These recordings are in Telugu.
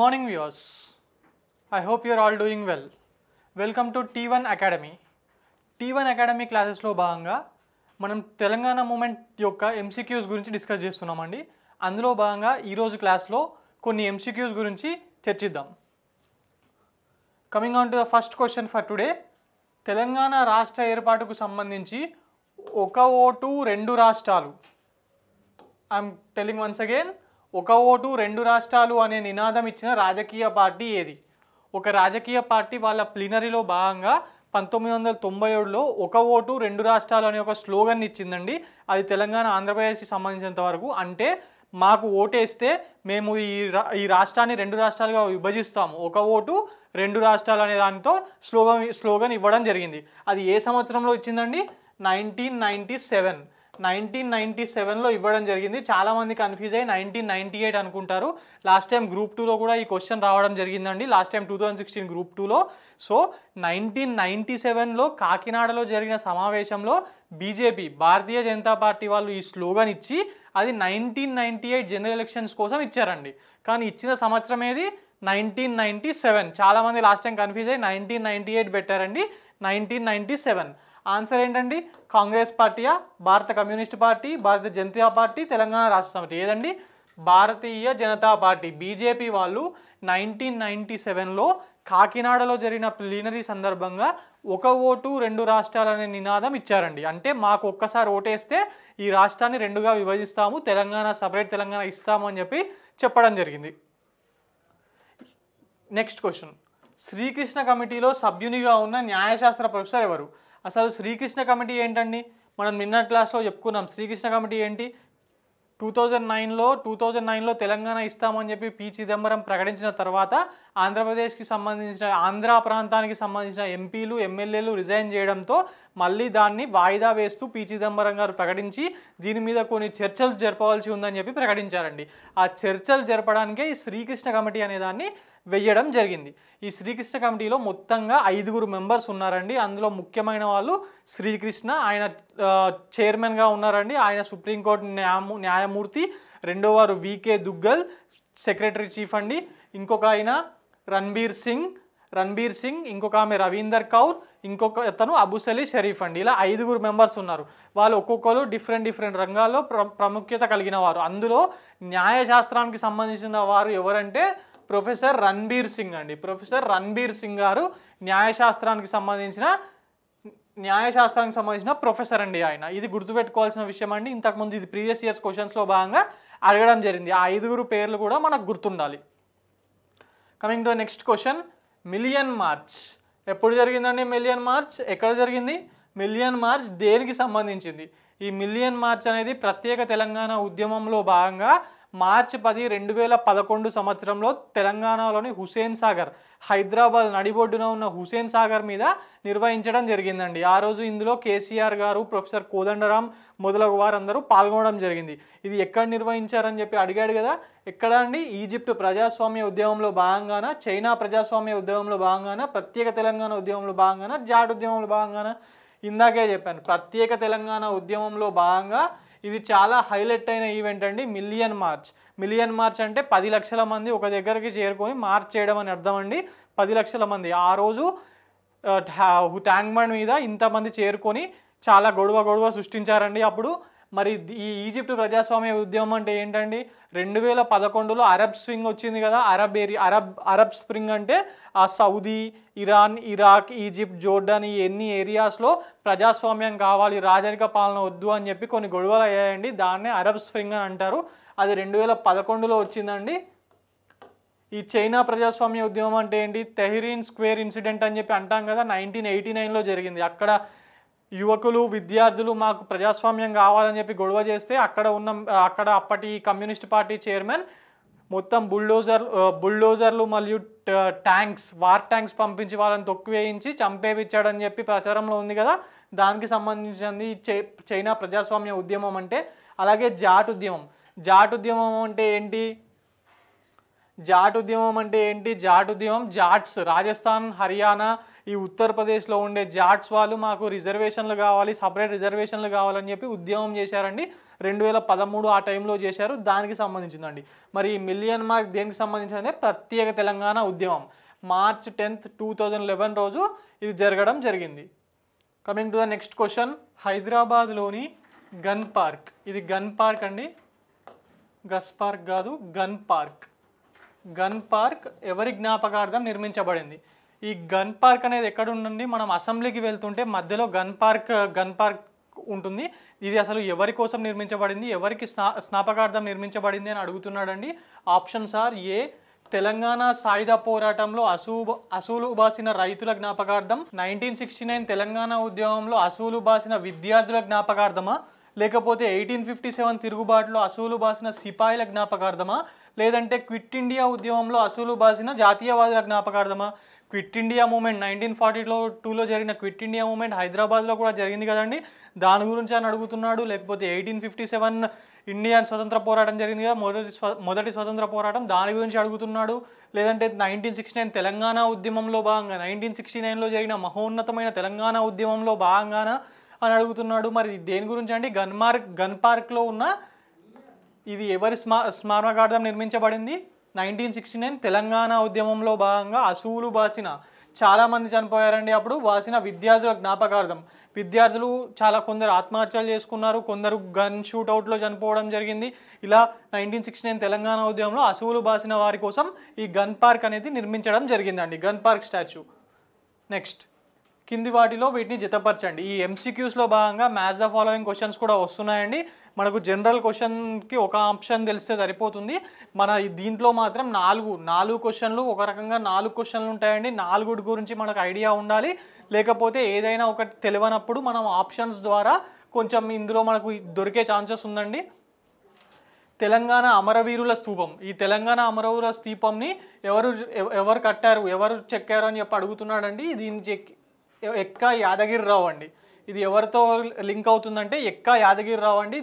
morning viewers I hope you are all doing well welcome to T one academy T one academy క్లాసెస్లో భాగంగా మనం తెలంగాణ మూమెంట్ యొక్క ఎంసీక్యూస్ గురించి డిస్కస్ చేస్తున్నామండి అందులో భాగంగా ఈరోజు క్లాస్లో కొన్ని ఎంసీక్యూస్ గురించి చర్చిద్దాం coming on to the first question for today Telangana రాష్ట్ర ఏర్పాటుకు సంబంధించి ఒక ఓటు రెండు రాష్ట్రాలు ఐఎమ్ టెలింగ్ వన్స్ అగైన్ ఒక ఓటు రెండు రాష్ట్రాలు అనే నినాదం ఇచ్చిన రాజకీయ పార్టీ ఏది ఒక రాజకీయ పార్టీ వాళ్ళ ప్లీనరీలో భాగంగా పంతొమ్మిది వందల తొంభై ఏడులో ఒక ఓటు రెండు రాష్ట్రాలు అనే ఒక స్లోగన్ ఇచ్చిందండి అది తెలంగాణ ఆంధ్రప్రదేశ్కి సంబంధించినంత వరకు అంటే మాకు ఓటేస్తే మేము ఈ రా ఈ రాష్ట్రాన్ని రెండు రాష్ట్రాలుగా విభజిస్తాము ఒక ఓటు రెండు రాష్ట్రాలు అనే దానితో స్లోగన్ స్లోగన్ ఇవ్వడం జరిగింది అది ఏ సంవత్సరంలో ఇచ్చిందండి nineteen ninety seven nineteen ninety సెవెన్లో ఇవ్వడం జరిగింది చాలామంది కన్ఫ్యూజ్ అయ్యి నైన్టీన్ నైన్టీ ఎయిట్ అనుకుంటారు లాస్ట్ టైం గ్రూప్ టూలో కూడా ఈ క్వశ్చన్ రావడం జరిగిందండి last time two thousand sixteen group టూలో సో నైన్టీన్ నైన్టీ సెవెన్లో కాకినాడలో జరిగిన సమావేశంలో బీజేపీ భారతీయ జనతా పార్టీ వాళ్ళు ఈ స్లోగన్ ఇచ్చి అది nineteen ninety eight general elections కోసం ఇచ్చారండి కానీ ఇచ్చిన సంవత్సరం ఏది నైన్టీన్ నైన్టీ సెవెన్ చాలామంది లాస్ట్ టైం కన్ఫ్యూజ్ అయ్యి నైన్టీన్ నైన్టీ ఎయిట్ పెట్టారండి నైన్టీన్ నైన్టీ సెవెన్ ఆన్సర్ ఏంటండి కాంగ్రెస్ పార్టీయా భారత కమ్యూనిస్ట్ పార్టీ భారత జనతా పార్టీ తెలంగాణ రాష్ట్ర సమితి ఏదండి భారతీయ జనతా పార్టీ బీజేపీ వాళ్ళు నైన్టీన్ నైంటీ సెవెన్లో కాకినాడలో జరిగిన ప్లీనరీ సందర్భంగా ఒక ఓటు రెండు రాష్ట్రాలనే నినాదం ఇచ్చారండి అంటే మాకు ఒక్కసారి ఓటేస్తే ఈ రాష్ట్రాన్ని రెండుగా విభజిస్తాము తెలంగాణ సపరేట్ తెలంగాణ ఇస్తాము అని చెప్పి చెప్పడం జరిగింది నెక్స్ట్ క్వశ్చన్ శ్రీకృష్ణ కమిటీలో సభ్యునిగా ఉన్న న్యాయశాస్త్ర ప్రొఫెసర్ ఎవరు అసలు శ్రీకృష్ణ కమిటీ ఏంటండి మనం నిన్న క్లాస్లో చెప్పుకున్నాం శ్రీకృష్ణ కమిటీ ఏంటి టూ థౌజండ్ నైన్లో టూ థౌజండ్ నైన్లో తెలంగాణ ఇస్తామని చెప్పి పి చిదంబరం ప్రకటించిన తర్వాత ఆంధ్రప్రదేశ్కి సంబంధించిన ఆంధ్ర ప్రాంతానికి సంబంధించిన ఎంపీలు ఎమ్మెల్యేలు రిజైన్ చేయడంతో మళ్ళీ దాన్ని వాయిదా వేస్తూ పి చిదంబరం గారు ప్రకటించి దీని మీద కొన్ని చర్చలు జరపవలసి ఉందని చెప్పి ప్రకటించారండి ఆ చర్చలు జరపడానికే ఈ శ్రీకృష్ణ కమిటీ అనేదాన్ని వెయ్యడం జరిగింది ఈ శ్రీకృష్ణ కమిటీలో మొత్తంగా ఐదుగురు మెంబర్స్ ఉన్నారండి అందులో ముఖ్యమైన వాళ్ళు శ్రీకృష్ణ ఆయన చైర్మన్గా ఉన్నారండి ఆయన సుప్రీంకోర్టు న్యాయము న్యాయమూర్తి రెండో వారు వికే దుగ్గల్ సెక్రటరీ చీఫ్ అండి ఇంకొక ఆయన రణ్బీర్ సింగ్ రణ్బీర్ సింగ్ ఇంకొక ఆమె రవీందర్ కౌర్ ఇంకొక అతను అబుసలీ షరీఫ్ అండి ఇలా ఐదుగురు మెంబర్స్ ఉన్నారు వాళ్ళు ఒక్కొక్కరు డిఫరెంట్ డిఫరెంట్ రంగాల్లో ప్ర ప్రాముఖ్యత కలిగిన వారు అందులో న్యాయశాస్త్రానికి సంబంధించిన వారు ఎవరంటే ప్రొఫెసర్ రణ్బీర్ సింగ్ అండి ప్రొఫెసర్ రణ్బీర్ సింగ్ గారు న్యాయశాస్త్రానికి సంబంధించిన న్యాయశాస్త్రానికి సంబంధించిన ప్రొఫెసర్ అండి ఆయన ఇది గుర్తుపెట్టుకోవాల్సిన విషయం అండి ఇంతకుముందు ఇది ప్రీవియస్ ఇయర్స్ క్వశ్చన్స్లో భాగంగా అడగడం జరిగింది ఆ ఐదుగురు పేర్లు కూడా మనకు గుర్తుండాలి coming to next question million March ఎప్పుడు జరిగిందండి మిలియన్ మార్చ్ ఎక్కడ జరిగింది మిలియన్ మార్చ్ దేనికి సంబంధించింది ఈ మిలియన్ మార్చ్ అనేది ప్రత్యేక తెలంగాణ ఉద్యమంలో భాగంగా మార్చి పది రెండు వేల పదకొండు సంవత్సరంలో తెలంగాణలోని హుసేన్ సాగర్ హైదరాబాద్ నడిబొడ్డున ఉన్న హుసేన్ సాగర్ మీద నిర్వహించడం జరిగిందండి ఆ రోజు ఇందులో కేసీఆర్ గారు ప్రొఫెసర్ కోదండరాం మొదలగు వారందరూ పాల్గొనడం జరిగింది ఇది ఎక్కడ నిర్వహించారని చెప్పి అడిగాడు కదా ఎక్కడ అండి ఈజిప్ట్ ప్రజాస్వామ్య ఉద్యమంలో భాగంగాన చైనా ప్రజాస్వామ్య ఉద్యమంలో భాగంగాన ప్రత్యేక తెలంగాణ ఉద్యమంలో భాగంగాన జాట్ ఉద్యమంలో భాగంగాన ఇందాకే చెప్పాను ప్రత్యేక తెలంగాణ ఉద్యమంలో భాగంగా ఇది చాలా హైలైట్ అయిన ఈవెంట్ అండి మిలియన్ మార్చ్ మిలియన్ మార్చ్ అంటే పది లక్షల మంది ఒక దగ్గరికి చేరుకొని మార్చ్ చేయడం అని అర్థం అండి పది లక్షల మంది ఆ రోజు ట్యాంక్ బండ్ మీద ఇంతమంది చేరుకొని చాలా గొడవ గొడవ సృష్టించారండి అప్పుడు మరి ఈ ఈజిప్ట్ ప్రజాస్వామ్య ఉద్యమం అంటే ఏంటండి రెండు వేల పదకొండులో అరబ్ స్ప్రింగ్ వచ్చింది కదా Arab area Arab Arab spring అంటే ఆ Saudi Iran Iraq Egypt Jordan ఈ ఎన్ని ఏరియాస్లో ప్రజాస్వామ్యం కావాలి రాజరిక పాలన వద్దు అని చెప్పి కొన్ని గొడవలు అయ్యాయండి దాన్నే అరబ్ స్ప్రింగ్ అని అంటారు అది రెండు వేల పదకొండులో వచ్చిందండి ఈ చైనా ప్రజాస్వామ్య ఉద్యమం అంటే ఏంటి తెహరీన్ స్క్వేర్ ఇన్సిడెంట్ అని చెప్పి అంటాం కదా నైన్టీన్ ఎయిటీ నైన్లో జరిగింది అక్కడ యువకులు విద్యార్థులు మాకు ప్రజాస్వామ్యం కావాలని చెప్పి గొడవ చేస్తే అక్కడ ఉన్న అక్కడ అప్పటి కమ్యూనిస్ట్ పార్టీ చైర్మన్ మొత్తం బుల్డోజర్ బుల్డోజర్లు మరియు ట్యాంక్స్ వార్ ట్యాంక్స్ పంపించి వాళ్ళని తొక్కివేయించి చంపేవిచ్చాడని చెప్పి ప్రచారంలో ఉంది కదా దానికి సంబంధించింది చైనా ప్రజాస్వామ్య ఉద్యమం అంటే అలాగే జాట్ ఉద్యమం జాట్ ఉద్యమం అంటే ఏంటి జాట్ ఉద్యమం అంటే ఏంటి జాట్ ఉద్యమం జాట్స్ రాజస్థాన్ హర్యానా ఈ ఉత్తరప్రదేశ్లో ఉండే జాట్స్ వాళ్ళు మాకు రిజర్వేషన్లు కావాలి సపరేట్ రిజర్వేషన్లు కావాలని చెప్పి ఉద్యమం చేశారండి రెండు వేల పదమూడు ఆ టైంలో చేశారు దానికి సంబంధించిందండి మరి ఈ మిలియన్ మార్క్ దేనికి సంబంధించిందంటే ప్రత్యేక తెలంగాణ ఉద్యమం March tenth two thousand eleven రోజు ఇది జరగడం జరిగింది coming to the next question హైదరాబాద్లోని గన్ పార్క్ ఇది గన్ పార్క్ అండి గస్ పార్క్ కాదు గన్ పార్క్ గన్ పార్క్ ఎవరి జ్ఞాపకార్థం నిర్మించబడింది ఈ గన్ పార్క్ అనేది ఎక్కడ ఉండండి మనం అసెంబ్లీకి వెళ్తుంటే మధ్యలో గన్ పార్క్ గన్ పార్క్ ఉంటుంది ఇది అసలు ఎవరి కోసం నిర్మించబడింది ఎవరికి స్నా స్నాపకార్థం నిర్మించబడింది అని అడుగుతున్నాడండి ఆప్షన్స్ ఆర్ ఏ తెలంగాణ సాయుధ పోరాటంలో అసూ అసూలు బాసిన రైతుల జ్ఞాపకార్థం నైన్టీన్ సిక్స్టీ నైన్ తెలంగాణ ఉద్యమంలో అసూలు బాసిన విద్యార్థుల జ్ఞాపకార్థమా లేకపోతే ఎయిటీన్ ఫిఫ్టీ సెవెన్ తిరుగుబాటులో అసూలు బాసిన సిపాయిల జ్ఞాపకార్థమా లేదంటే క్విట్ ఇండియా ఉద్యమంలో అసూలు బాసిన జాతీయవాదుల జ్ఞాపకార్థమా క్విట్ ఇండియా మూమెంట్ నైన్టీన్ ఫార్టీలో టూలో జరిగిన క్విట్ ఇండియా మూమెంట్ హైదరాబాద్లో కూడా జరిగింది కదండి దాని గురించి అని అడుగుతున్నాడు లేకపోతే ఎయిటీన్ ఫిఫ్టీ సెవెన్ ఇండియా స్వతంత్ర పోరాటం జరిగింది కదా మొదటి మొదటి స్వతంత్ర పోరాటం దాని గురించి అడుగుతున్నాడు లేదంటే నైన్టీన్ సిక్స్టీ నైన్ తెలంగాణ ఉద్యమంలో భాగంగా నైన్టీన్ సిక్స్టీ నైన్లో జరిగిన మహోన్నతమైన తెలంగాణ ఉద్యమంలో భాగంగాన అని అడుగుతున్నాడు మరి దేని గురించి అండి గన్ గన్ పార్క్లో ఉన్న ఇది ఎవరి స్మా స్మారకార్థం నిర్మించబడింది నైన్టీన్ సిక్స్టీ నైన్ తెలంగాణ ఉద్యమంలో భాగంగా అసూలు బాసిన చాలామంది చనిపోయారండి అప్పుడు వాసిన విద్యార్థుల జ్ఞాపకార్థం విద్యార్థులు చాలా కొందరు ఆత్మహత్యలు చేసుకున్నారు కొందరు గన్ షూట్అవుట్లో చనిపోవడం జరిగింది ఇలా నైన్టీన్ సిక్స్టీ నైన్ తెలంగాణ ఉద్యమంలో అసూలు బాసిన వారి కోసం ఈ గన్ పార్క్ అనేది నిర్మించడం జరిగిందండి గన్ పార్క్ స్టాచ్యూ నెక్స్ట్ కింది వాటిలో వీటిని జతపరచండి ఈ ఎంసీక్యూస్లో భాగంగా మ్యాచ్ ద ఫాలోయింగ్ క్వశ్చన్స్ కూడా వస్తున్నాయండి మనకు జనరల్ క్వశ్చన్కి ఒక ఆప్షన్ తెలిస్తే సరిపోతుంది మన దీంట్లో మాత్రం నాలుగు నాలుగు క్వశ్చన్లు ఒక రకంగా నాలుగు క్వశ్చన్లు ఉంటాయండి నాలుగు గురించి మనకు ఐడియా ఉండాలి లేకపోతే ఏదైనా ఒకటి తెలియనప్పుడు మనం ఆప్షన్స్ ద్వారా కొంచెం ఇందులో మనకు దొరికే ఛాన్సెస్ ఉందండి తెలంగాణ అమరవీరుల స్తూపం ఈ తెలంగాణ అమరవీరుల స్తూపంని ఎవరు ఎవరు కట్టారు ఎవరు చెక్కారు అని చెప్పి అడుగుతున్నాడండి దీన్ని చెక్ ఎక్క యాదగిరిరావు అండి ఇది ఎవరితో లింక్ అవుతుందంటే ఎక్క యాదగిరిరావు అండి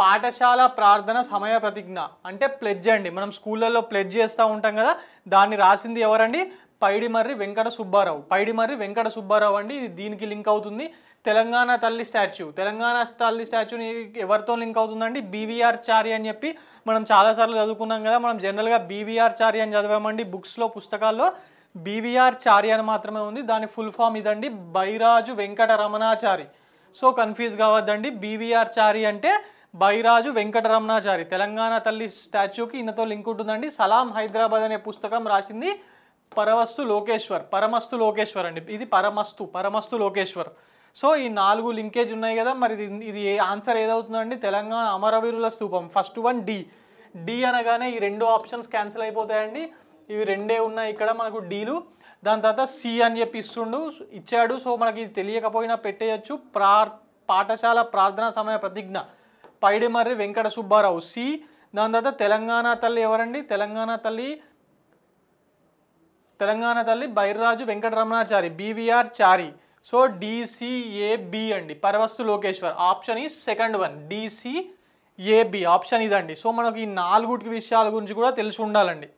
పాఠశాల ప్రార్థన సమయ ప్రతిజ్ఞ అంటే ప్లెడ్జ్ అండి మనం స్కూళ్ళల్లో ప్లెడ్జ్ చేస్తూ ఉంటాం కదా దాన్ని రాసింది ఎవరండి పైడిమర్రి వెంకట సుబ్బారావు పైడిమర్రి వెంకట సుబ్బారావు అండి ఇది దీనికి లింక్ అవుతుంది తెలంగాణ తల్లి స్టాచ్యూ తెలంగాణ తల్లి స్టాచ్యూని ఎవరితో లింక్ అవుతుందండి బీవీఆర్ చారి అని చెప్పి మనం చాలాసార్లు చదువుకున్నాం కదా మనం జనరల్గా బీవీఆర్ చారి అని చదివామండి బుక్స్లో పుస్తకాల్లో బీవీఆర్ చారి అని మాత్రమే ఉంది దాని ఫుల్ ఫామ్ ఇదండి బైరాజు వెంకట రమణాచారి సో కన్ఫ్యూజ్ కావద్దండి బీవీఆర్ చారి అంటే బైరాజు వెంకటరమణాచారి తెలంగాణ తల్లి స్టాచ్యూకి ఇంతతో లింక్ ఉంటుందండి సలాం హైదరాబాద్ అనే పుస్తకం రాసింది పరవస్తు లోకేశ్వర్ పరమస్తు లోకేశ్వర్ అండి ఇది పరమస్తు పరమస్తు లోకేశ్వర్ సో ఈ నాలుగు లింకేజ్ ఉన్నాయి కదా మరి ఇది ఇది ఆన్సర్ ఏదవుతుందండి తెలంగాణ అమరవీరుల స్థూపం ఫస్ట్ వన్ డి డి అనగానే ఈ రెండు ఆప్షన్స్ క్యాన్సిల్ అయిపోతాయండి ఇవి రెండే ఉన్నాయి ఇక్కడ మనకు డీలు దాని తర్వాత సి అని చెప్పి ఇస్తుండు ఇచ్చాడు సో మనకి ఇది తెలియకపోయినా పెట్టేయచ్చు ప్రా పాఠశాల ప్రార్థనా సమయ ప్రతిజ్ఞ పైడిమర్రి వెంకట సుబ్బారావు సి దాని తర్వాత తెలంగాణ తల్లి ఎవరండి Telangana Talli Telangana Talli Bairraju Venkataramanachari BVR Chari so DCAB అండి పరవస్తు లోకేశ్వర్ ఆప్షన్ ఈ సెకండ్ వన్ డిసిఏబి ఆప్షన్ ఇదండి సో మనకు ఈ నాలుగుటి విషయాల గురించి కూడా తెలిసి ఉండాలండి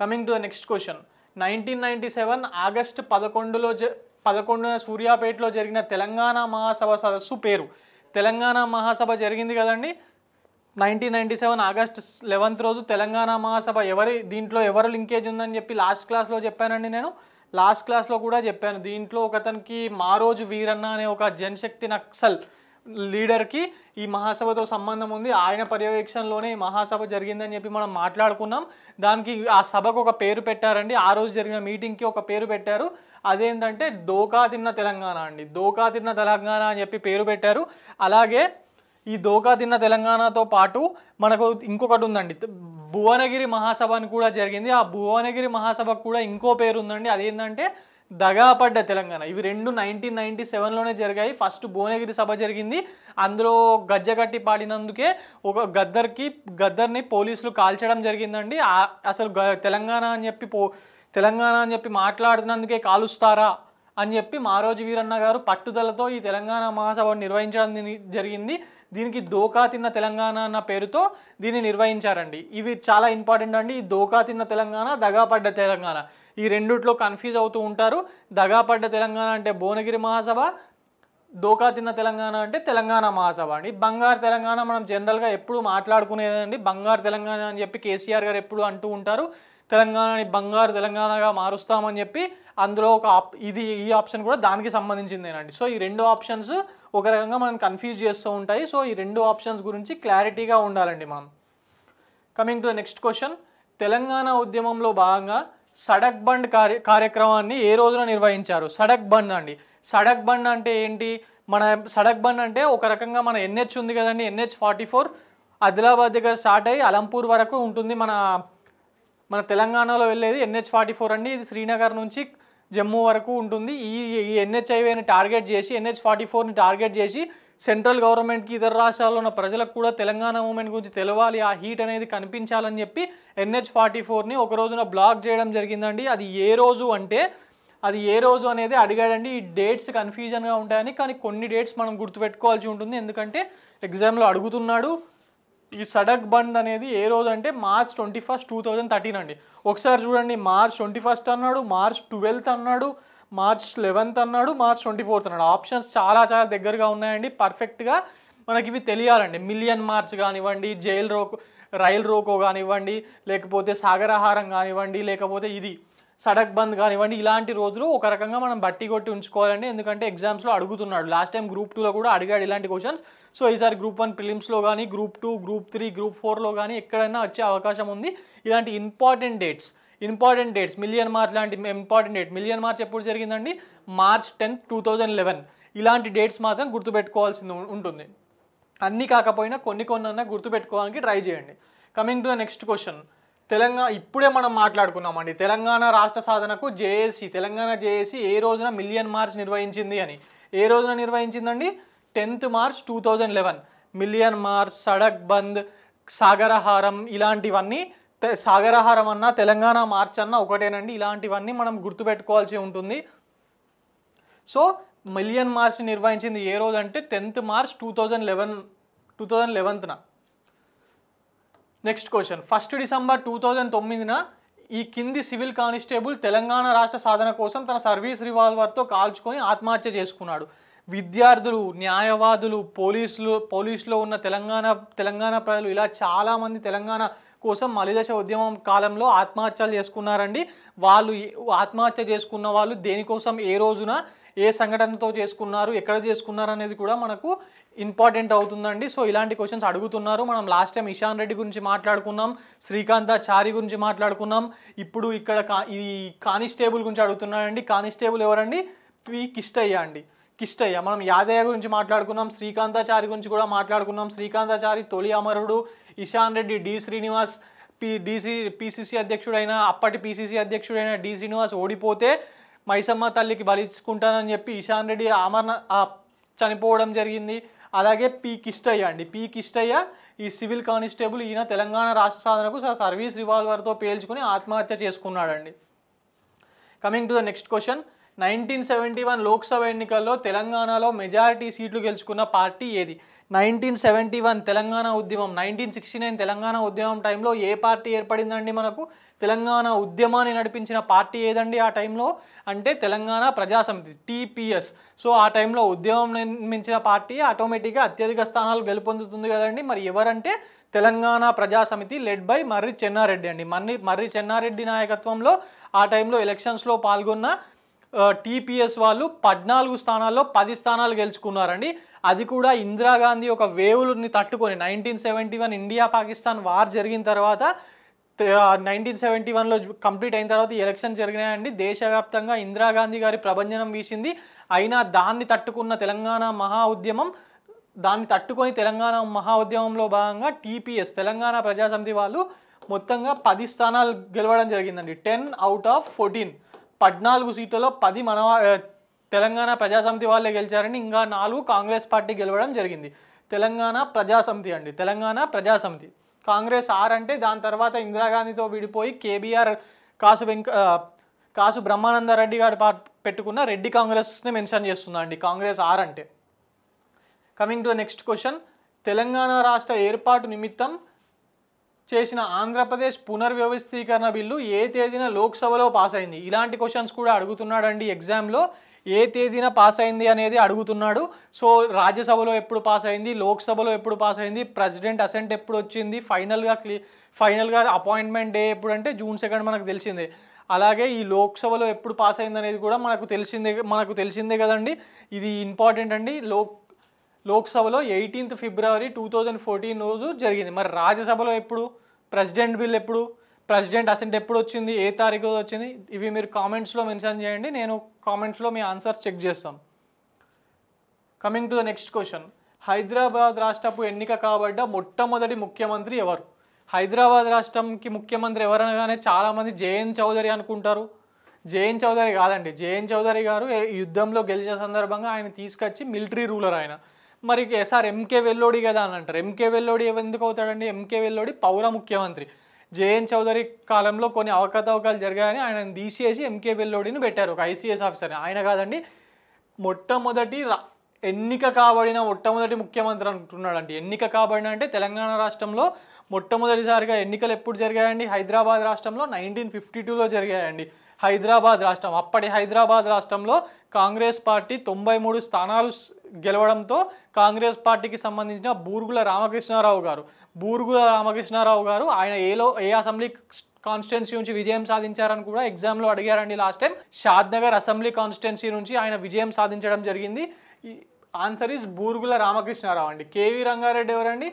coming to the next question nineteen ninety seven August పదకొండులో జ పదకొండున సూర్యాపేటలో జరిగిన తెలంగాణ మహాసభ సదస్సు పేరు తెలంగాణ మహాసభ జరిగింది కదండి nineteen ninety seven August eleventh రోజు తెలంగాణ మహాసభ ఎవరి దీంట్లో ఎవరు లింకేజ్ ఉందని చెప్పి లాస్ట్ క్లాస్లో చెప్పానండి నేను లాస్ట్ క్లాస్లో కూడా చెప్పాను దీంట్లో ఒకతనికి మారోజు వీరన్న అనే ఒక జనశక్తి నక్సల్ లీడర్కి ఈ మహాసభతో సంబంధం ఉంది ఆయన పర్యవేక్షణలోనే ఈ మహాసభ జరిగిందని చెప్పి మనం మాట్లాడుకున్నాం దానికి ఆ సభకు ఒక పేరు పెట్టారండి ఆ రోజు జరిగిన మీటింగ్కి ఒక పేరు పెట్టారు అదేంటంటే దోకా తిన్న తెలంగాణ అండి దోకా తిన్న తెలంగాణ అని చెప్పి పేరు పెట్టారు అలాగే ఈ దోకా తిన్న తెలంగాణతో పాటు మనకు ఇంకొకటి ఉందండి భువనగిరి మహాసభ అని కూడా జరిగింది ఆ భువనగిరి మహాసభకు కూడా ఇంకో పేరు ఉందండి అదేంటంటే దగాపడ్డ తెలంగాణ ఇవి రెండు నైన్టీన్ నైన్టీ సెవెన్లోనే జరిగాయి ఫస్ట్ భువనగిరి సభ జరిగింది అందులో గజ్జ కట్టి పాడినందుకే ఒక గద్దర్కి గద్దర్ని పోలీసులు కాల్చడం జరిగిందండి అసలు తెలంగాణ అని చెప్పి పో తెలంగాణ అని చెప్పి మాట్లాడుతున్నందుకే కాలుస్తారా అని చెప్పి మారోజు వీరన్న గారు పట్టుదలతో ఈ తెలంగాణ మహాసభను నిర్వహించడం జరిగింది దీనికి దోకా తిన్న తెలంగాణ అన్న పేరుతో దీన్ని నిర్వహించారండి ఇవి చాలా ఇంపార్టెంట్ అండి ఈ దోకా తిన్న తెలంగాణ దగాపడ్డ తెలంగాణ ఈ రెండిట్లో కన్ఫ్యూజ్ అవుతూ ఉంటారు దగాపడ్డ తెలంగాణ అంటే భువనగిరి మహాసభ దోకా తిన్న తెలంగాణ అంటే తెలంగాణ మహాసభ అండి బంగారు తెలంగాణ మనం జనరల్గా ఎప్పుడు మాట్లాడుకునేదండి బంగారు తెలంగాణ అని చెప్పి కేసీఆర్ గారు ఎప్పుడు అంటూ ఉంటారు తెలంగాణని బంగారు తెలంగాణగా మారుస్తామని చెప్పి అందులో ఒక ఆప్ ఇది ఈ ఆప్షన్ కూడా దానికి సంబంధించిందేనండి సో ఈ రెండు ఆప్షన్స్ ఒక రకంగా మనం కన్ఫ్యూజ్ చేస్తూ ఉంటాయి సో ఈ రెండు ఆప్షన్స్ గురించి క్లారిటీగా ఉండాలండి మనం coming to the next question Telangana ఉద్యమంలో భాగంగా సడక్ బండ్ కార్య కార్యక్రమాన్ని ఏ రోజున నిర్వహించారు సడక్ బండ్ అండి సడక్ బండ్ అంటే ఏంటి మన సడక్ బండ్ అంటే ఒక రకంగా మన ఎన్హెచ్ ఉంది కదండి ఎన్హెచ్ ఫార్టీ ఫోర్ ఆదిలాబాద్ దగ్గర స్టార్ట్ అయ్యి అలంపూర్ వరకు ఉంటుంది మన మన తెలంగాణలో వెళ్ళేది ఎన్హెచ్ ఫార్టీ ఫోర్ అండి ఇది శ్రీనగర్ నుంచి జమ్మూ వరకు ఉంటుంది ఈ ఈ ఎన్హెచ్ఐవేని టార్గెట్ చేసి ఎన్హెచ్ ఫార్టీ ఫోర్ని టార్గెట్ చేసి సెంట్రల్ గవర్నమెంట్కి ఇతర రాష్ట్రాల్లో ఉన్న ప్రజలకు కూడా తెలంగాణ మూమెంట్ గురించి తెలవాలి ఆ హీట్ అనేది కనిపించాలని చెప్పి ఎన్హెచ్ ఫార్టీ ఫోర్ని ఒక రోజున బ్లాక్ చేయడం జరిగిందండి అది ఏ రోజు అంటే అది ఏ రోజు అనేది అడిగాడండి ఈ డేట్స్ కన్ఫ్యూజన్గా ఉంటాయని కానీ కొన్ని డేట్స్ మనం గుర్తుపెట్టుకోవాల్సి ఉంటుంది ఎందుకంటే ఎగ్జామ్లో అడుగుతున్నాడు ఈ సడక్ బంద్ అనేది ఏ రోజు అంటే March twenty first two thousand thirteen అండి ఒకసారి చూడండి మార్చ్ ట్వంటీ ఫస్ట్ అన్నాడు మార్చ్ ట్వెల్త్ అన్నాడు మార్చ్ లెవెన్త్ అన్నాడు మార్చ్ ట్వంటీ ఫోర్త్ అన్నాడు ఆప్షన్స్ చాలా చాలా దగ్గరగా ఉన్నాయండి పర్ఫెక్ట్గా మనకి ఇవి తెలియాలండి మిలియన్ మార్చ్ కానివ్వండి జైల్ రోకు రైల్ రోకో కానివ్వండి లేకపోతే సాగరహారం కానివ్వండి లేకపోతే ఇది సడక్ బంద్ కానివ్వండి ఇలాంటి రోజులు ఒక రకంగా మనం బట్టి కొట్టి ఉంచుకోవాలండి ఎందుకంటే ఎగ్జామ్స్లో అడుగుతున్నాడు లాస్ట్ టైం గ్రూప్ టూలో కూడా అడిగాడు ఇలాంటి క్వశ్చన్స్ సో ఈసారి గ్రూప్ వన్ ప్రిలిమ్స్లో కానీ group two group three group ఫోర్లో కానీ ఎక్కడైనా వచ్చే అవకాశం ఉంది ఇలాంటి important dates important dates Million March లాంటి ఇంపార్టెంట్ డేట్ మిలియన్ మార్చ్ ఎప్పుడు జరిగిందండి March tenth two thousand eleven ఇలాంటి డేట్స్ మాత్రం గుర్తుపెట్టుకోవాల్సింది ఉంటుంది అన్నీ కాకపోయినా కొన్ని కొన్ని అన్నా గుర్తుపెట్టుకోవడానికి ట్రై చేయండి coming to the next question Telangana ఇప్పుడే మనం మాట్లాడుకున్నామండి తెలంగాణ రాష్ట్ర సాధనకు జేఏసీ తెలంగాణ జేఏసీ ఏ రోజున మిలియన్ మార్చ్ నిర్వహించింది అని ఏ రోజున నిర్వహించిందండి tenth March two thousand eleven Million March sadak bandh Sagaraharam ఇలాంటివన్నీ సాగరహారం అన్నా తెలంగాణ మార్చ్ అన్నా ఒకటేనండి ఇలాంటివన్నీ మనం గుర్తుపెట్టుకోవాల్సి ఉంటుంది సో మిలియన్ మార్చ్ నిర్వహించింది ఏ రోజు అంటే tenth March two thousand eleven two thousand లెవెన్త్న next question first December two thousand తొమ్మిదిన ఈ కింది సివిల్ కానిస్టేబుల్ తెలంగాణ రాష్ట్ర సాధన కోసం తన సర్వీస్ రివాల్వర్తో కాల్చుకొని ఆత్మహత్య చేసుకున్నాడు విద్యార్థులు న్యాయవాదులు పోలీసులు పోలీసులో ఉన్న తెలంగాణ తెలంగాణ ప్రజలు ఇలా చాలామంది తెలంగాణ కోసం మలిదశ ఉద్యమం కాలంలో ఆత్మహత్యలు చేసుకున్నారండి వాళ్ళు ఆత్మహత్య చేసుకున్న వాళ్ళు దేనికోసం ఏ రోజున ఏ సంఘటనతో చేసుకున్నారు ఎక్కడ చేసుకున్నారు అనేది కూడా మనకు ఇంపార్టెంట్ అవుతుందండి సో ఇలాంటి క్వశ్చన్స్ అడుగుతున్నారు మనం లాస్ట్ టైం ఇషాన్ రెడ్డి గురించి మాట్లాడుకున్నాం చారి గురించి మాట్లాడుకున్నాం ఇప్పుడు ఇక్కడ ఈ కానిస్టేబుల్ గురించి అడుగుతున్నారండి కానిస్టేబుల్ ఎవరండి పి కిష్టయ్య అండి కిష్టయ్య మనం యాదయ్య గురించి మాట్లాడుకున్నాం శ్రీకాంతాచారి గురించి కూడా మాట్లాడుకున్నాం శ్రీకాంతాచారి తొలి అమరుడు Ishan Reddy D Srinivas P DC PCC అధ్యక్షుడైన అప్పటి పిసిసి అధ్యక్షుడైన డి శ్రీనివాస్ ఓడిపోతే మైసమ్మ తల్లికి బలిచ్చుకుంటానని చెప్పి ఇషాన్ రెడ్డి అమరణ చనిపోవడం జరిగింది అలాగే పి కిష్టయ్య అండి పి కిష్టయ్య ఈ సివిల్ కానిస్టేబుల్ ఈయన తెలంగాణ రాష్ట్ర సాధనకు సర్వీస్ రివాల్వర్తో పేల్చుకుని ఆత్మహత్య చేసుకున్నాడండి coming to the next question nineteen seventy one Lok Sabha ఎన్నికల్లో తెలంగాణలో మెజారిటీ సీట్లు గెలుచుకున్న పార్టీ ఏది నైన్టీన్ సెవెంటీ వన్ తెలంగాణ ఉద్యమం నైన్టీన్ సిక్స్టీ నైన్ తెలంగాణ ఉద్యమం టైంలో ఏ పార్టీ ఏర్పడిందండి మనకు తెలంగాణ ఉద్యమాన్ని నడిపించిన పార్టీ ఏదండి ఆ టైంలో అంటే తెలంగాణ ప్రజాసమితి టీపీఎస్ సో ఆ టైంలో ఉద్యమం నిర్మించిన పార్టీ ఆటోమేటిక్గా అత్యధిక స్థానాలు గెలుపొందుతుంది కదండి మరి ఎవరంటే తెలంగాణ ప్రజాసమితి లెడ్ బై మర్రి చెన్నారెడ్డి అండి మర్రి మర్రి చెన్నారెడ్డి నాయకత్వంలో ఆ టైంలో ఎలక్షన్స్లో పాల్గొన్న టీపీఎస్ వాళ్ళు పద్నాలుగు స్థానాల్లో పది స్థానాలు గెలుచుకున్నారండి అది కూడా ఇందిరాగాంధీ ఒక వేవులని తట్టుకొని nineteen seventy one India Pakistan war జరిగిన తర్వాత నైన్టీన్ సెవెంటీ వన్లో కంప్లీట్ అయిన తర్వాత ఈ ఎలక్షన్ జరిగినాయండి దేశవ్యాప్తంగా ఇందిరాగాంధీ గారి ప్రభంజనం వీసింది అయినా దాన్ని తట్టుకున్న తెలంగాణ మహా ఉద్యమం దాన్ని తట్టుకొని తెలంగాణ మహా ఉద్యమంలో భాగంగా టీపీఎస్ తెలంగాణ ప్రజాసమితి వాళ్ళు మొత్తంగా పది స్థానాలు గెలవడం జరిగిందండి టెన్ అవుట్ ఆఫ్ ఫోర్టీన్ పద్నాలుగు సీట్లలో పది మన తెలంగాణ ప్రజాసమితి వాళ్ళే గెలిచారని ఇంకా నాలుగు కాంగ్రెస్ పార్టీ గెలవడం జరిగింది తెలంగాణ ప్రజాసమితి అండి తెలంగాణ ప్రజాసమితి కాంగ్రెస్ ఆర్ అంటే దాని తర్వాత ఇందిరాగాంధీతో విడిపోయి కేబీఆర్ కాసు వెంక కాసు బ్రహ్మానందరెడ్డి గారు పెట్టుకున్న రెడ్డి కాంగ్రెస్ని మెన్షన్ చేస్తుందండి కాంగ్రెస్ ఆర్ అంటే coming to next question Telangana రాష్ట్ర ఏర్పాటు నిమిత్తం చేసిన ఆంధ్రప్రదేశ్ పునర్వ్యవస్థీకరణ బిల్లు ఏ తేదీన లోక్సభలో పాస్ అయింది ఇలాంటి క్వశ్చన్స్ కూడా అడుగుతున్నాడండి ఎగ్జామ్లో ఏ తేదీన పాస్ అయింది అనేది అడుగుతున్నాడు సో రాజ్యసభలో ఎప్పుడు పాస్ అయింది లోక్సభలో ఎప్పుడు పాస్ అయింది ప్రెసిడెంట్ అసెంట్ ఎప్పుడు వచ్చింది ఫైనల్గా క్లీ ఫైనల్గా అపాయింట్మెంట్ డే ఎప్పుడు అంటే జూన్ సెకండ్ మనకు తెలిసిందే అలాగే ఈ లోక్సభలో ఎప్పుడు పాస్ అయింది అనేది కూడా మనకు తెలిసిందే మనకు తెలిసిందే కదండి ఇది ఇంపార్టెంట్ అండి లోక్ లోక్సభలో eighteenth February two thousand fourteen రోజు జరిగింది మరి రాజ్యసభలో ఎప్పుడు ప్రెసిడెంట్ బిల్ ఎప్పుడు ప్రెసిడెంట్ అసెంట్ ఎప్పుడు వచ్చింది ఏ తారీఖు వచ్చింది ఇవి మీరు కామెంట్స్లో మెన్షన్ చేయండి నేను కామెంట్స్లో మీ ఆన్సర్స్ చెక్ చేస్తాం coming to the next question Hyderabad రాష్ట్రపు ఎన్నిక కాబడ్డ మొట్టమొదటి ముఖ్యమంత్రి ఎవరు హైదరాబాద్ రాష్ట్రంకి ముఖ్యమంత్రి ఎవరనగానే చాలామంది జేఎన్ చౌదరి అనుకుంటారు జేఎన్ చౌదరి కాదండి జేఎన్ చౌదరి గారు యుద్ధంలో గెలిచిన సందర్భంగా ఆయన తీసుకొచ్చి మిలిటరీ రూలర్ ఆయన మరి సార్ ఎంకే వెల్లోడి కదా అని అంటారు ఎంకే వెల్లోడి ఎందుకు అవుతాడండి ఎంకే వెల్లోడి పౌర ముఖ్యమంత్రి జేఎన్ చౌదరి కాలంలో కొన్ని అవకతవకాలు జరిగాయని ఆయన తీసేసి ఎంకే వెల్లోడిని పెట్టారు ఒక ఐసీఎస్ ఆఫీసర్ ఆయన కాదండి మొట్టమొదటి ఎన్నిక కాబడిన మొట్టమొదటి ముఖ్యమంత్రి అండి ఎన్నిక కాబడిన అంటే తెలంగాణ రాష్ట్రంలో మొట్టమొదటిసారిగా ఎన్నికలు ఎప్పుడు జరిగాయండి హైదరాబాద్ రాష్ట్రంలో నైన్టీన్ ఫిఫ్టీ టూలో జరిగాయండి హైదరాబాద్ రాష్ట్రం అప్పటి హైదరాబాద్ రాష్ట్రంలో కాంగ్రెస్ పార్టీ తొంభై మూడు స్థానాలు గెలవడంతో కాంగ్రెస్ పార్టీకి సంబంధించిన బూర్గుల రామకృష్ణారావు గారు బూర్గుల రామకృష్ణారావు గారు ఆయన ఏలో ఏ అసెంబ్లీ కాన్స్టిట్యున్సీ నుంచి విజయం సాధించారని కూడా ఎగ్జామ్లో అడిగారండి last time Shadnagar assembly constituency నుంచి ఆయన విజయం సాధించడం జరిగింది ఆన్సర్ ఈజ్ బూర్గుల రామకృష్ణారావు అండి కేవీ రంగారెడ్డి ఎవరండి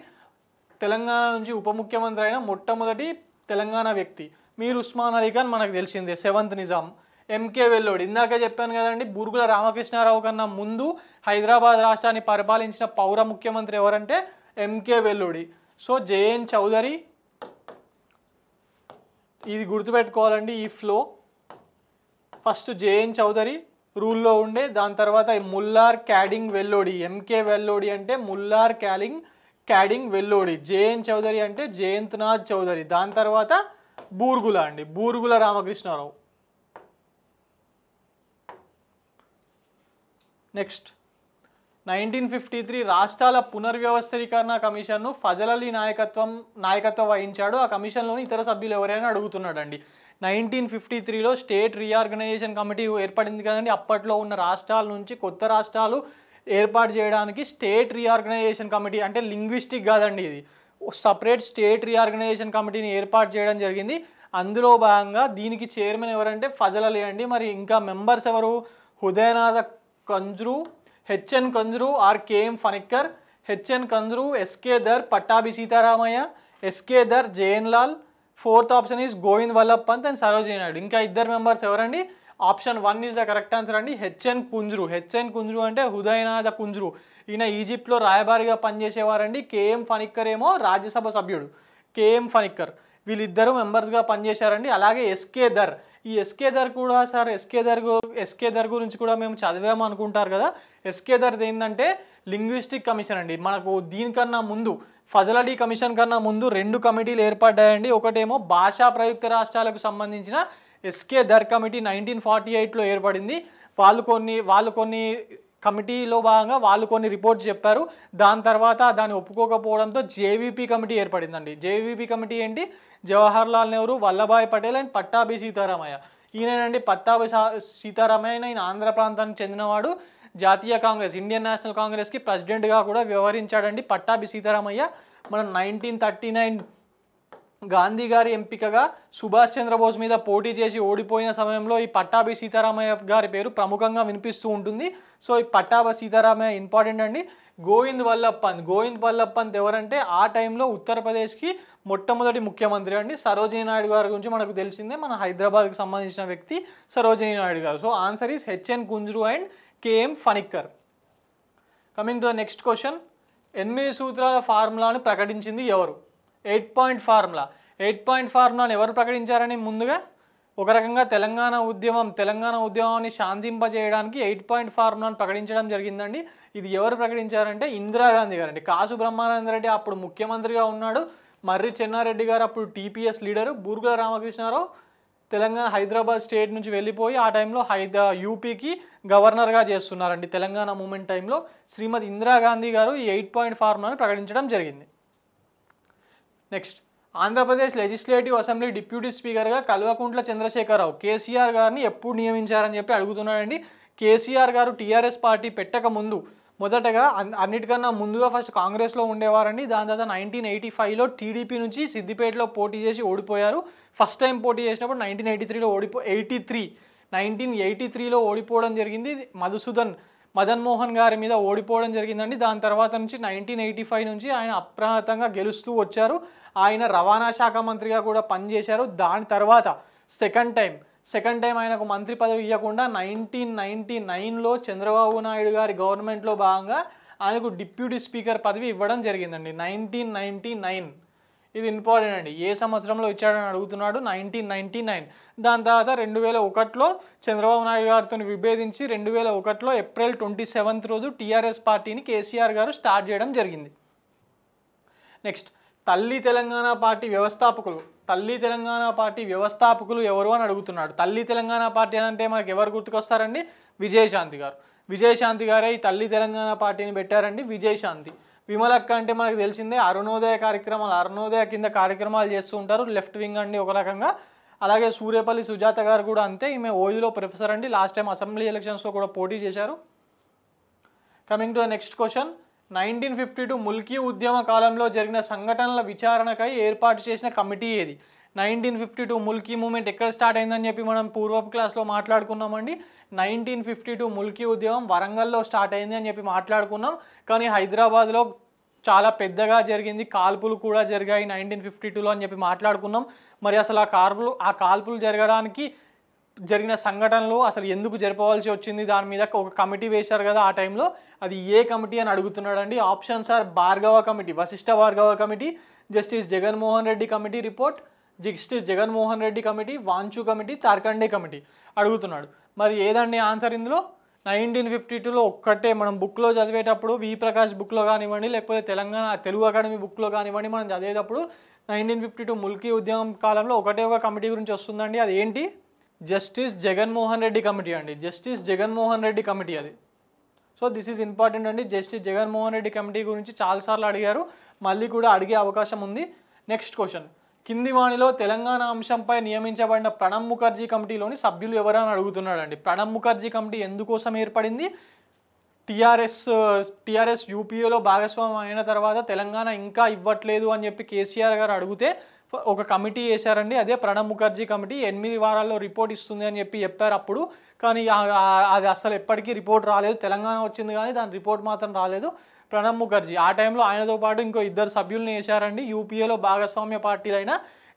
తెలంగాణ నుంచి ఉప ముఖ్యమంత్రి అయిన మొట్టమొదటి తెలంగాణ వ్యక్తి మీరు ఉస్మాన్ అలీ ఖాన్ మనకు తెలిసిందే సెవెంత్ నిజాం ఎంకే వెల్లోడు ఇందాక చెప్పాను కదండి బూరుగుల రామకృష్ణారావు కన్నా ముందు హైదరాబాద్ రాష్ట్రాన్ని పరిపాలించిన పౌర ముఖ్యమంత్రి ఎవరంటే MK Vellodi so JN Chaudhari ఇది గుర్తుపెట్టుకోవాలండి ఈ ఫ్లో ఫస్ట్ జేఎన్ చౌదరి రూల్లో ఉండే దాని తర్వాత ముల్లార్ క్యాడింగ్ వెల్లోడి ఎంకే వెల్లోడి అంటే ముల్లార్ క్యాలింగ్ క్యాడింగ్ వెల్లోడి జేఎన్ చౌదరి అంటే జయంత్నాథ్ చౌదరి దాని తర్వాత బూర్గుల అండి Burgula Ramakrishna Rao next nineteen fifty three రాష్ట్రాల పునర్వ్యవస్థీకరణ కమిషన్ను ఫజల్ అలీ నాయకత్వం నాయకత్వం వహించాడు ఆ కమిషన్లోని ఇతర సభ్యులు ఎవరైనా అడుగుతున్నాడండి నైన్టీన్ ఫిఫ్టీ త్రీలో స్టేట్ రీఆర్గనైజేషన్ కమిటీ ఏర్పడింది కదండి అప్పట్లో ఉన్న రాష్ట్రాల నుంచి కొత్త రాష్ట్రాలు ఏర్పాటు చేయడానికి స్టేట్ రీఆర్గనైజేషన్ కమిటీ అంటే లింగ్విస్టిక్ కాదండి ఇది సపరేట్ స్టేట్ రీఆర్గనైజేషన్ కమిటీని ఏర్పాటు చేయడం జరిగింది అందులో భాగంగా దీనికి చైర్మన్ ఎవరంటే ఫజల్ అలీ అండి మరి ఇంకా మెంబర్స్ ఎవరు Hridayanath Kunzru HN Kunzru or KM Panikkar HN Kunzru SK Dhar Pattabhi Sitaramayya SK Dhar JN Lal fourth option is Govind Vallabh Pant and Sarojini Naidu ఇంకా ఇద్దరు మెంబర్స్ ఎవరండి option one is the correct answer అండి హెచ్ఎన్ కుంజ్రు హెచ్ఎన్ కుంజ్రు అంటే హుదయనాథ కుంజ్రు ఈయన ఈజిప్ట్లో రాయబారిగా పనిచేసేవారండి కేఎం ఫనిక్కర్ ఏమో రాజ్యసభ సభ్యుడు కేఎం ఫనిక్కర్ వీళ్ళిద్దరూ మెంబర్స్గా పనిచేశారండి అలాగే ఎస్కే దర్ ఈ ఎస్కే ధర్ కూడా sir SK Dhar SK Dhar గురించి కూడా మేము చదివాము అనుకుంటారు కదా ఎస్కే ధర్ది ఏంటంటే లింగ్విస్టిక్ కమిషన్ అండి మనకు దీనికన్నా ముందు ఫజల్ అలీ కమిషన్ కన్నా ముందు రెండు కమిటీలు ఏర్పడ్డాయండి ఒకటేమో భాషా ప్రయుక్త రాష్ట్రాలకు సంబంధించిన SK Dhar committee nineteen forty ఎయిట్లో ఏర్పడింది వాళ్ళు కొన్ని వాళ్ళు కొన్ని కమిటీలో భాగంగా వాళ్ళు కొన్ని రిపోర్ట్స్ చెప్పారు దాని తర్వాత దాన్ని ఒప్పుకోకపోవడంతో జేవీపీ కమిటీ ఏర్పడిందండి జేవీపీ కమిటీ ఏంటి జవహర్ లాల్ నెహ్రూ వల్లభాయ్ పటేల్ అండ్ పట్టాభి సీతారామయ్య ఈయనండి పట్టాభి సీతారామయ్య ఈయన ఆంధ్ర ప్రాంతానికి చెందినవాడు జాతీయ కాంగ్రెస్ ఇండియన్ నేషనల్ కాంగ్రెస్కి ప్రెసిడెంట్గా కూడా వ్యవహరించాడండి పట్టాభి సీతారామయ్య మనం నైన్టీన్ థర్టీ నైన్ గాంధీ గారి ఎంపికగా సుభాష్ చంద్రబోస్ మీద పోటీ చేసి ఓడిపోయిన సమయంలో ఈ పట్టాభి సీతారామయ్య గారి పేరు ప్రముఖంగా వినిపిస్తూ ఉంటుంది సో ఈ పట్టాభి సీతారామయ్య ఇంపార్టెంట్ అండి గోవింద్ వల్లభ్ పంత్ గోవింద్ వల్లభ్ పంత్ ఎవరంటే ఆ టైంలో ఉత్తరప్రదేశ్కి మొట్టమొదటి ముఖ్యమంత్రి అండి సరోజినీ నాయుడు గారి గురించి మనకు తెలిసిందే మన హైదరాబాద్కి సంబంధించిన వ్యక్తి సరోజినీ నాయుడు గారు so answer is HN Kunzru and KM Panikkar coming to the next question ఎనిమిది సూత్రాల ఫార్ములాను ప్రకటించింది ఎవరు eight point formula eight point ఫార్ములాను ఎవరు ప్రకటించారని ముందుగా ఒక రకంగా తెలంగాణ ఉద్యమం తెలంగాణ ఉద్యమాన్ని శాంతింపజేయడానికి ఎయిట్ పాయింట్ ఫార్ములాను ప్రకటించడం జరిగిందండి ఇది ఎవరు ప్రకటించారంటే ఇందిరాగాంధీ గారండి కాసు బ్రహ్మానందరెడ్డి అప్పుడు ముఖ్యమంత్రిగా ఉన్నాడు మర్రి చెన్నారెడ్డి గారు అప్పుడు TPS leader Burgula Ramakrishna Rao Telangana Hyderabad state నుంచి వెళ్ళిపోయి ఆ టైంలో హైదరా యూపీకి గవర్నర్గా చేస్తున్నారండి తెలంగాణ మూమెంట్ టైంలో శ్రీమతి ఇందిరాగాంధీ గారు ఈ ఎయిట్ పాయింట్ ఫార్ములాను ప్రకటించడం జరిగింది next Andhra Pradesh legislative assembly deputy స్పీకర్గా కల్వకుంట్ల చంద్రశేఖరరావు కేసీఆర్ గారిని ఎప్పుడు నియమించారని చెప్పి అడుగుతున్నాడండి కేసీఆర్ గారు టీఆర్ఎస్ పార్టీ పెట్టక ముందు మొదటగా అన్నిటికన్నా ముందుగా ఫస్ట్ కాంగ్రెస్లో ఉండేవారండి దాని తర్వాత నైన్టీన్ ఎయిటీ ఫైవ్లో టీడీపీ నుంచి సిద్దిపేటలో పోటీ చేసి ఓడిపోయారు ఫస్ట్ టైం పోటీ చేసినప్పుడు నైన్టీన్ ఎయిటీ త్రీలో ఓడిపో ఎయిటీ త్రీ నైన్టీన్ ఎయిటీ త్రీలో ఓడిపోవడం జరిగింది మధుసూదన్ మదన్ మోహన్ గారి మీద ఓడిపోవడం జరిగిందండి దాని తర్వాత నుంచి నైన్టీన్ ఎయిటీ ఫైవ్ నుంచి ఆయన అప్రహతంగా గెలుస్తూ వచ్చారు ఆయన రవాణా శాఖ మంత్రిగా కూడా పనిచేశారు దాని తర్వాత సెకండ్ టైం సెకండ్ టైం ఆయనకు మంత్రి పదవి ఇవ్వకుండా నైన్టీన్ నైన్టీ నైన్లో చంద్రబాబు నాయుడు గారి గవర్నమెంట్లో భాగంగా ఆయనకు డిప్యూటీ స్పీకర్ పదవి ఇవ్వడం జరిగిందండి నైన్టీన్ నైన్టీ నైన్ ఇది ఇంపార్టెంట్ అండి ఏ సంవత్సరంలో ఇచ్చాడని అడుగుతున్నాడు నైన్టీన్ నైన్టీ నైన్ దాని తర్వాత రెండు వేల ఒకటిలో చంద్రబాబు నాయుడు గారితో విభేదించి రెండు వేల ఒకటిలో ఏప్రిల్ ట్వంటీ సెవెంత్ రోజు టీఆర్ఎస్ పార్టీని కేసీఆర్ గారు స్టార్ట్ చేయడం జరిగింది నెక్స్ట్ తల్లి తెలంగాణ పార్టీ వ్యవస్థాపకులు తల్లి తెలంగాణ పార్టీ వ్యవస్థాపకులు ఎవరు అని అడుగుతున్నాడు తల్లి తెలంగాణ పార్టీ అంటే మనకు ఎవరు గుర్తుకొస్తారండి విజయశాంతి గారు విజయశాంతి గారే ఈ తల్లి తెలంగాణ పార్టీని పెట్టారండి విజయశాంతి విమలక్క అంటే మనకు తెలిసిందే అరుణోదయ కార్యక్రమాలు అరుణోదయ కింద కార్యక్రమాలు చేస్తూ ఉంటారు లెఫ్ట్ వింగ్ అండి ఒక రకంగా అలాగే సూర్యపల్లి సుజాత గారు కూడా అంతే ఈమె ఓయూలో ప్రొఫెసర్ అండి లాస్ట్ టైం అసెంబ్లీ ఎలక్షన్స్లో కూడా పోటీ చేశారు coming to the next question nineteen fifty two Mulki ఉద్యమ కాలంలో జరిగిన సంఘటనల విచారణకై ఏర్పాటు చేసిన కమిటీ ఏది nineteen fifty two Mulki movement ఎక్కడ స్టార్ట్ అయిందని చెప్పి మనం పూర్వపు క్లాస్లో మాట్లాడుకున్నామండి నైన్టీన్ ఫిఫ్టీ టూ ముల్కీ ఉద్యమం వరంగల్లో స్టార్ట్ అయింది అని చెప్పి మాట్లాడుకున్నాం కానీ హైదరాబాద్లో చాలా పెద్దగా జరిగింది కాల్పులు కూడా జరిగాయి నైన్టీన్ ఫిఫ్టీ టూలో అని చెప్పి మాట్లాడుకున్నాం మరి అసలు ఆ కాల్పులు ఆ కాల్పులు జరగడానికి జరిగిన సంఘటనలు అసలు ఎందుకు జరపవలసి వచ్చింది దాని మీద ఒక కమిటీ వేశారు కదా ఆ టైంలో అది ఏ కమిటీ అని అడుగుతున్నాడండి options are Bhargava committee Vashishta Bhargava committee justice Jaganmohan Reddy committee report justice Jaganmohan Reddy committee Wanchoo committee Tarkunde committee అడుగుతున్నాడు మరి ఏదండి ఆన్సర్ ఇందులో నైన్టీన్ ఫిఫ్టీ టూలో ఒక్కటే మనం బుక్లో చదివేటప్పుడు వి ప్రకాష్ బుక్లో కానివ్వండి లేకపోతే తెలంగాణ తెలుగు అకాడమీ బుక్లో కానివ్వండి మనం చదివేటప్పుడు నైన్టీన్ ఫిఫ్టీ టూ ముల్కీ ఉద్యమం కాలంలో ఒకటే ఒక కమిటీ గురించి వస్తుందండి అది ఏంటి జస్టిస్ జగన్మోహన్ రెడ్డి కమిటీ అండి జస్టిస్ జగన్మోహన్ రెడ్డి కమిటీ అది సో దిస్ ఈజ్ ఇంపార్టెంట్ అండి జస్టిస్ జగన్మోహన్ రెడ్డి కమిటీ గురించి చాలాసార్లు అడిగారు మళ్ళీ కూడా అడిగే అవకాశం ఉంది నెక్స్ట్ క్వశ్చన్ కింది వాణిలో తెలంగాణ అంశంపై నియమించబడిన ప్రణబ్ ముఖర్జీ కమిటీలోని సభ్యులు ఎవరని అడుగుతున్నాడండి ప్రణబ్ ముఖర్జీ కమిటీ ఎందుకోసం ఏర్పడింది టీఆర్ఎస్ టీఆర్ఎస్ యూపీఏలో భాగస్వామ్యం అయిన తర్వాత తెలంగాణ ఇంకా ఇవ్వట్లేదు అని చెప్పి కేసీఆర్ గారు అడిగితే ఒక కమిటీ వేశారండి అదే ప్రణబ్ ముఖర్జీ కమిటీ ఎనిమిది వారాల్లో రిపోర్ట్ ఇస్తుంది అని చెప్పి చెప్పారు అప్పుడు కానీ అది అసలు ఎప్పటికీ రిపోర్ట్ రాలేదు తెలంగాణ వచ్చింది కానీ దాని రిపోర్ట్ మాత్రం రాలేదు ప్రణబ్ ముఖర్జీ ఆ టైంలో ఆయనతో పాటు ఇంకో ఇద్దరు సభ్యుల్ని వేశారండి యూపీఏలో భాగస్వామ్య పార్టీలైన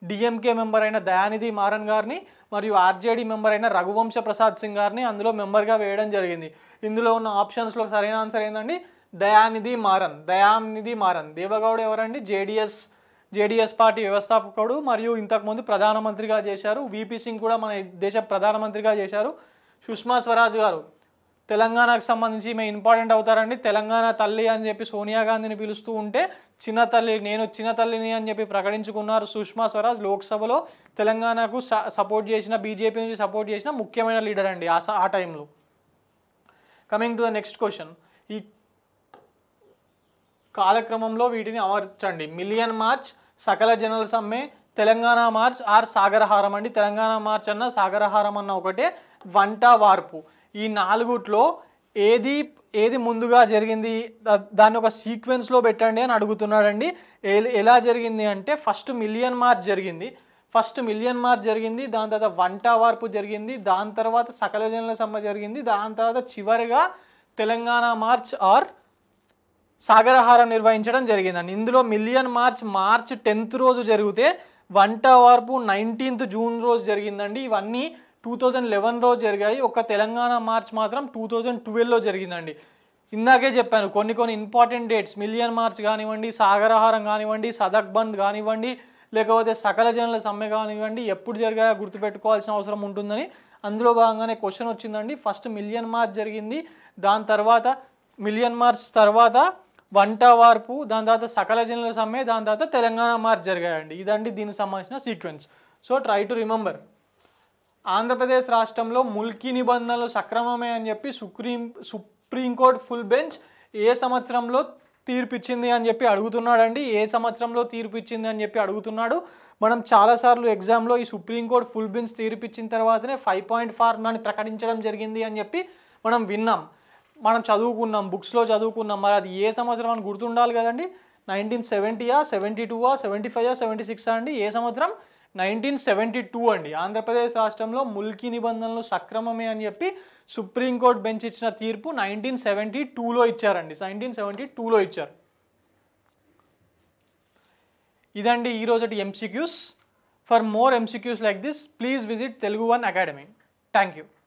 డిఎంకే మెంబర్ అయిన దయానిధి మారన్ గారిని మరియు ఆర్జేడీ మెంబర్ అయిన రఘువంశ ప్రసాద్ సింగ్ గారిని అందులో మెంబర్గా వేయడం జరిగింది ఇందులో ఉన్న ఆప్షన్స్లో సరైన ఆన్సర్ ఏంటండి దయానిధి మారన్ దయానిధి మారన్ దేవగౌడ్ ఎవరండి జేడిఎస్ జేడీఎస్ పార్టీ వ్యవస్థాపకుడు మరియు ఇంతకుముందు ప్రధానమంత్రిగా చేశారు వీపీ సింగ్ కూడా మన దేశ ప్రధానమంత్రిగా చేశారు సుష్మా స్వరాజ్ గారు తెలంగాణకు సంబంధించి మేము ఇంపార్టెంట్ అవుతారండి తెలంగాణ తల్లి అని చెప్పి సోనియా గాంధీని పిలుస్తూ ఉంటే చిన్న తల్లి నేను చిన్న తల్లిని అని చెప్పి ప్రకటించుకున్నారు సుష్మా స్వరాజ్ లోక్సభలో తెలంగాణకు సపోర్ట్ చేసిన బీజేపీ నుంచి సపోర్ట్ చేసిన ముఖ్యమైన లీడర్ అండి ఆ ఆ టైంలో coming to the next question ఈ కాలక్రమంలో వీటిని అమర్చండి మిలియన్ మార్చ్ సకల జనరల్ సమ్మె తెలంగాణ మార్చ్ ఆర్ సాగరహారం అండి తెలంగాణ మార్చ్ అన్న సాగరహారం అన్న ఒకటే వంట వార్పు ఈ నాలుగుట్లో ఏది ఏది ముందుగా జరిగింది దాన్ని ఒక సీక్వెన్స్లో పెట్టండి అని అడుగుతున్నాడండి ఎలా జరిగింది అంటే ఫస్ట్ మిలియన్ మార్చ్ జరిగింది ఫస్ట్ మిలియన్ మార్చ్ జరిగింది దాని తర్వాత వంట వార్పు జరిగింది దాని తర్వాత సకల జనరల్ సమ్మె జరిగింది దాని తర్వాత చివరిగా తెలంగాణ మార్చ్ ఆర్ సాగరహారం నిర్వహించడం జరిగిందండి ఇందులో మిలియన్ మార్చ్ మార్చ్ టెన్త్ రోజు జరిగితే వంట వరకు నైన్టీన్త్ జూన్ రోజు జరిగిందండి ఇవన్నీ టూ థౌజండ్ లెవెన్ రోజు జరిగాయి ఒక తెలంగాణ మార్చ్ మాత్రం టూ థౌజండ్ ట్వెల్వ్లో జరిగిందండి ఇందాకే చెప్పాను కొన్ని కొన్ని ఇంపార్టెంట్ డేట్స్ మిలియన్ మార్చ్ కానివ్వండి సాగరహారం కానివ్వండి సదక్ బంద్ కానివ్వండి లేకపోతే సకల జనుల సమ్మె కానివ్వండి ఎప్పుడు జరిగాయో గుర్తుపెట్టుకోవాల్సిన అవసరం ఉంటుందని అందులో భాగంగానే క్వశ్చన్ వచ్చిందండి ఫస్ట్ మిలియన్ మార్చ్ జరిగింది దాని తర్వాత మిలియన్ మార్చ్ తర్వాత వంట వార్పు దాని తర్వాత సకల జనుల సమ్మె దాని తర్వాత తెలంగాణ మార్చ్ జరిగాయండి ఇదండి దీనికి సంబంధించిన sequence so try to remember Andhra Pradesh రాష్ట్రంలో ముల్కీ నిబంధనలు సక్రమమే అని చెప్పి సుప్రీం సుప్రీంకోర్టు ఫుల్ బెంచ్ ఏ సంవత్సరంలో తీర్పిచ్చింది అని చెప్పి అడుగుతున్నాడండి ఏ సంవత్సరంలో తీర్పిచ్చింది అని చెప్పి అడుగుతున్నాడు మనం చాలాసార్లు ఎగ్జామ్లో ఈ సుప్రీంకోర్టు ఫుల్ బెంచ్ తీర్పిచ్చిన తర్వాతనే ఫైవ్ పాయింట్ ఫార్మాన్ని ప్రకటించడం జరిగింది అని చెప్పి మనం విన్నాం మనం చదువుకున్నాం బుక్స్లో చదువుకున్నాం మరి అది ఏ సంవత్సరం అని గుర్తుండాలి కదండి నైన్టీన్ సెవెంటీయా సెవెంటీ టూవా సెవెంటీ ఫైవ్ సెవెంటీ సిక్స్ అండి ఏ సంవత్సరం నైన్టీన్ సెవెంటీ టూ అండి ఆంధ్రప్రదేశ్ రాష్ట్రంలో ముల్కి నిబంధనలు సక్రమమే అని చెప్పి సుప్రీంకోర్టు బెంచ్ ఇచ్చిన తీర్పు నైన్టీన్ సెవెంటీ టూలో ఇచ్చారండి నైన్టీన్ సెవెంటీ టూలో ఇచ్చారు ఇదండి ఈరోజటి MCQs for more MCQs like this please visit Telugu one academy thank you